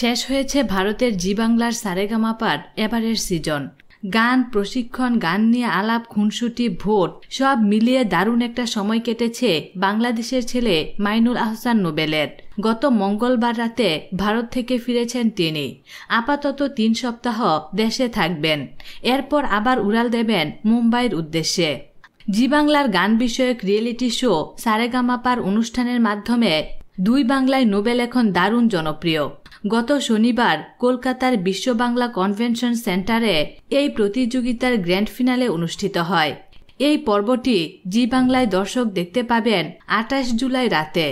শেষ হয়েছে ভারতের জি বাংলার সারেগামাপার এবারের সিজন গান প্রশিক্ষণ গান নিয়ে আলাপ খুনসুটি ভোট সব মিলিয়ে দারুণ একটা সময় কেটেছে বাংলাদেশের ছেলে মাইনুল আহসান নোবেলের গত মঙ্গলবার রাতে ভারত থেকে ফিরেছেন তিনি আপাতত তিন সপ্তাহ দেশে থাকবেন এরপর আবার উড়াল দেবেন মুম্বাইয়ের উদ্দেশ্যে জি বাংলার গান বিষয়ক রিয়েলিটি শো সারেগামাপার অনুষ্ঠানের মাধ্যমে দুই বাংলায় নোবেল এখন দারুণ জনপ্রিয় গত শনিবার কলকাতার বিশ্ব বাংলা কনভেনশন সেন্টারে এই প্রতিযোগিতার গ্র্যান্ড ফিনালে অনুষ্ঠিত হয় এই পর্বটি জি বাংলায় দর্শক দেখতে পাবেন আঠাশ জুলাই রাতে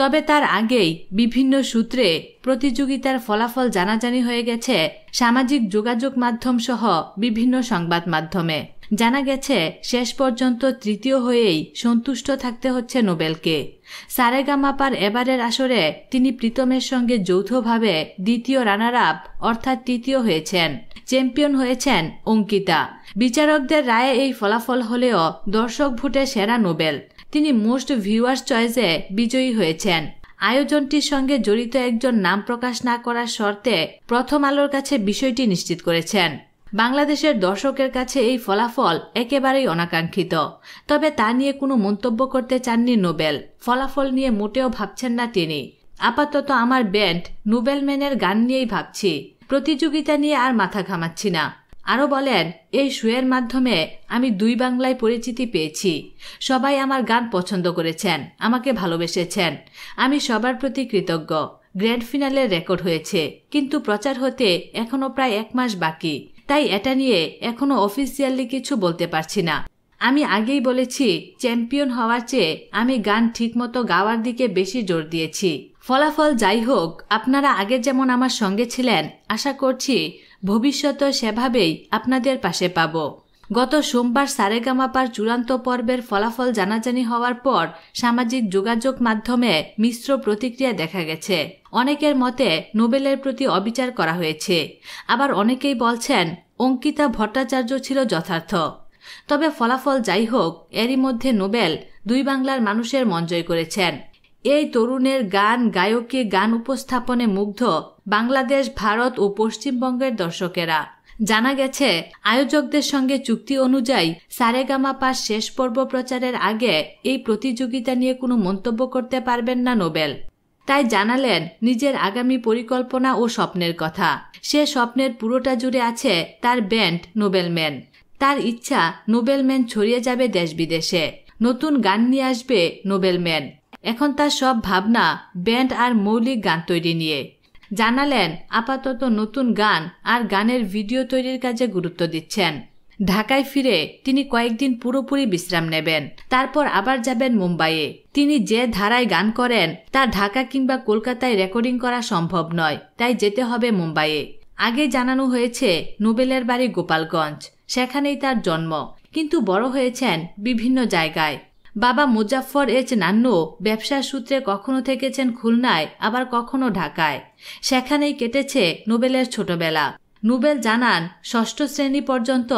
তবে তার আগেই বিভিন্ন সূত্রে প্রতিযোগিতার ফলাফল জানাজানি হয়ে গেছে সামাজিক যোগাযোগ মাধ্যম সহ বিভিন্ন সংবাদ মাধ্যমে জানা গেছে শেষ পর্যন্ত তৃতীয় হয়েই সন্তুষ্ট থাকতে হচ্ছে নোবেলকে সারেগামাপার এবারের আসরে তিনি প্রীতমের সঙ্গে যৌথভাবে দ্বিতীয় রানার আপ অর্থাৎ তৃতীয় হয়েছেন চ্যাম্পিয়ন হয়েছেন অঙ্কিতা বিচারকদের রায়ে এই ফলাফল হলেও দর্শক ভোটে সেরা নোবেল তিনি মোস্ট ভিউয়ার্স চয়েসে বিজয়ী হয়েছেন আয়োজনটির সঙ্গে জড়িত একজন নাম প্রকাশ না করার শর্তে প্রথম আলোর কাছে বিষয়টি নিশ্চিত করেছেন বাংলাদেশের দর্শকের কাছে এই ফলাফল একেবারেই অনাকাঙ্ক্ষিত তবে তা নিয়ে কোনো মন্তব্য করতে চাননি নোবেল ফলাফল নিয়ে মোটেও ভাবছেন না তিনি আপাতত আমার ব্যান্ড নোবেলম্যানের গান নিয়েই ভাবছি প্রতিযোগিতা নিয়ে আর মাথা ঘামাচ্ছি না আরও বলেন এই শুয়ের মাধ্যমে আমি দুই বাংলায় পরিচিতি পেয়েছি সবাই আমার গান পছন্দ করেছেন আমাকে ভালোবেসেছেন আমি সবার প্রতি কৃতজ্ঞ গ্র্যান্ড ফিনালে রেকর্ড হয়েছে কিন্তু প্রচার হতে এখনও প্রায় এক মাস বাকি তাই এটা নিয়ে এখনও অফিসিয়ালি কিছু বলতে পারছি না আমি আগেই বলেছি চ্যাম্পিয়ন হওয়ার চেয়ে আমি গান ঠিকমতো গাওয়ার দিকে বেশি জোর দিয়েছি ফলাফল যাই হোক আপনারা আগে যেমন আমার সঙ্গে ছিলেন আশা করছি ভবিষ্যতে সেভাবেই আপনাদের পাশে পাবো গত সোমবার সারেগামাপার চূড়ান্ত পর্বের ফলাফল জানাজানি হওয়ার পর সামাজিক যোগাযোগ মাধ্যমে মিশ্র প্রতিক্রিয়া দেখা গেছে অনেকের মতে নোবেলের প্রতি অবিচার করা হয়েছে আবার অনেকেই বলছেন অঙ্কিতা ভট্টাচার্য ছিল যথার্থ তবে ফলাফল যাই হোক এরই মধ্যে নোবেল দুই বাংলার মানুষের মন জয় করেছেন এই তরুণের গান গায়কে গান উপস্থাপনে মুগ্ধ বাংলাদেশ ভারত ও পশ্চিমবঙ্গের দর্শকেরা জানা গেছে আয়োজকদের সঙ্গে চুক্তি অনুযায়ী সারেগামা পাস শেষ পর্ব প্রচারের আগে এই প্রতিযোগিতা নিয়ে কোনো মন্তব্য করতে পারবেন না নোবেল তাই জানালেন নিজের আগামী পরিকল্পনা ও স্বপ্নের কথা সে স্বপ্নের পুরোটা জুড়ে আছে তার ব্যান্ড নোবেলম্যান তার ইচ্ছা নোবেলম্যান ছড়িয়ে যাবে দেশ বিদেশে নতুন গান নিয়ে আসবে নোবেলম্যান এখন তার সব ভাবনা ব্যান্ড আর মৌলিক গান তৈরি নিয়ে জানালেন আপাতত নতুন গান আর গানের ভিডিও তৈরির কাজে গুরুত্ব দিচ্ছেন ঢাকায় ফিরে তিনি কয়েকদিন পুরোপুরি বিশ্রাম নেবেন তারপর আবার যাবেন মুম্বাইয়ে তিনি যে ধারায় গান করেন তা ঢাকা কিংবা কলকাতায় রেকর্ডিং করা সম্ভব নয় তাই যেতে হবে মুম্বাইয়ে আগে জানানো হয়েছে নোবেলের বাড়ি গোপালগঞ্জ সেখানেই তার জন্ম কিন্তু বড় হয়েছেন বিভিন্ন জায়গায় বাবা মুজাফর এইচ নান্নু ব্যবসার সূত্রে কখনো থেকেছেন খুলনায় আবার কখনো ঢাকায় সেখানেই কেটেছে নোবেলের ছোটবেলা নোবেল জানান ষষ্ঠ শ্রেণী পর্যন্ত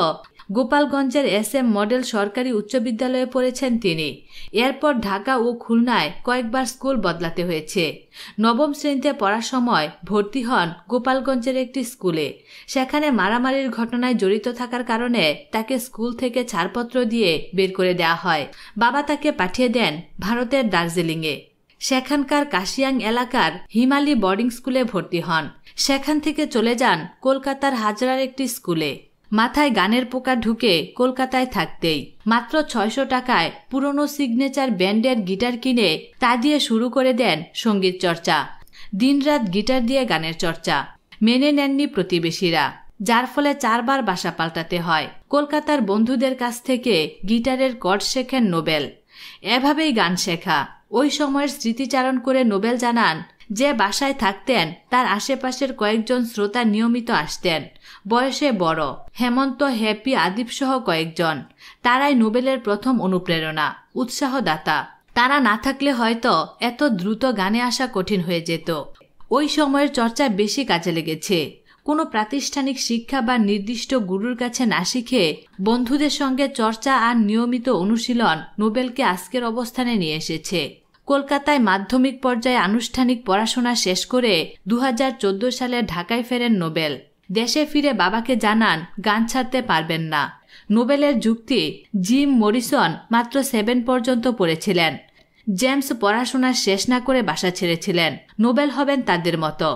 গোপালগঞ্জের এস এম মডেল সরকারি উচ্চ বিদ্যালয়ে পড়েছেন তিনি এরপর ঢাকা ও খুলনায় কয়েকবার স্কুল বদলাতে হয়েছে নবম শ্রেণীতে পড়ার সময় ভর্তি হন গোপালগঞ্জের একটি স্কুলে সেখানে মারামারির ঘটনায় জড়িত থাকার কারণে তাকে স্কুল থেকে ছাড়পত্র দিয়ে বের করে দেওয়া হয় বাবা তাকে পাঠিয়ে দেন ভারতের দার্জিলিংয়ে সেখানকার কাশিয়াং এলাকার হিমালি বোর্ডিং স্কুলে ভর্তি হন সেখান থেকে চলে যান কলকাতার হাজরার একটি স্কুলে মাথায় গানের পোকা ঢুকে কলকাতায় থাকতেই মাত্র ছয়শো টাকায় পুরনো সিগনেচার ব্যান্ডের গিটার কিনে তা দিয়ে শুরু করে দেন সঙ্গীত চর্চা দিনরাত গিটার দিয়ে গানের চর্চা মেনে নেননি প্রতিবেশীরা যার ফলে চারবার বাসা পাল্টাতে হয় কলকাতার বন্ধুদের কাছ থেকে গিটারের কট শেখেন নোবেল এভাবেই গান শেখা ওই সময়ের স্মৃতিচারণ করে নোবেল জানান যে বাসায় থাকতেন তার আশেপাশের কয়েকজন শ্রোতা নিয়মিত আসতেন বয়সে বড় হেমন্ত হ্যাপি আদিপসহ কয়েকজন তারাই নোবেলের প্রথম অনুপ্রেরণা উৎসাহদাতা তারা না থাকলে হয়তো এত দ্রুত গানে আসা কঠিন হয়ে যেত ওই সময়ের চর্চা বেশি কাজে লেগেছে কোনো প্রাতিষ্ঠানিক শিক্ষা বা নির্দিষ্ট গুরুর কাছে না শিখে বন্ধুদের সঙ্গে চর্চা আর নিয়মিত অনুশীলন নোবেলকে আজকের অবস্থানে নিয়ে এসেছে কলকাতায় মাধ্যমিক পর্যায়ে আনুষ্ঠানিক পড়াশোনা শেষ করে দু সালে ঢাকায় ফেরেন নোবেল দেশে ফিরে বাবাকে জানান গান ছাড়তে পারবেন না নোবেলের যুক্তি জিম মরিসন মাত্র সেভেন পর্যন্ত পড়েছিলেন জেমস পড়াশোনা শেষ না করে বাসা ছেড়েছিলেন নোবেল হবেন তাদের মতো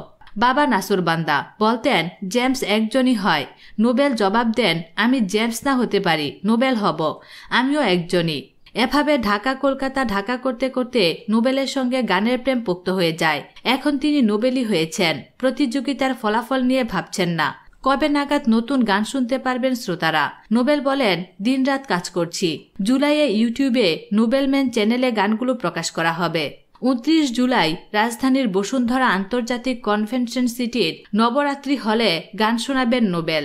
বাবা নাসুর বান্দা বলতেন জেমস একজনই হয় নোবেল জবাব দেন আমি জেমস না হতে পারি নোবেল হব আমিও একজনই এভাবে ঢাকা কলকাতা ঢাকা করতে করতে নোবেলের সঙ্গে গানের প্রেম পোক্ত হয়ে যায় এখন তিনি নোবেলই হয়েছেন প্রতিযোগিতার ফলাফল নিয়ে ভাবছেন না কবে নাগাদ নতুন গান শুনতে পারবেন শ্রোতারা নোবেল বলেন দিনরাত কাজ করছি জুলাইয়ে ইউটিউবে নোবেলম্যান চ্যানেলে গানগুলো প্রকাশ করা হবে উনত্রিশ জুলাই রাজধানীর বসুন্ধরা আন্তর্জাতিক কনভেনশন সিটির নবরাত্রি হলে গান শোনাবেন নোবেল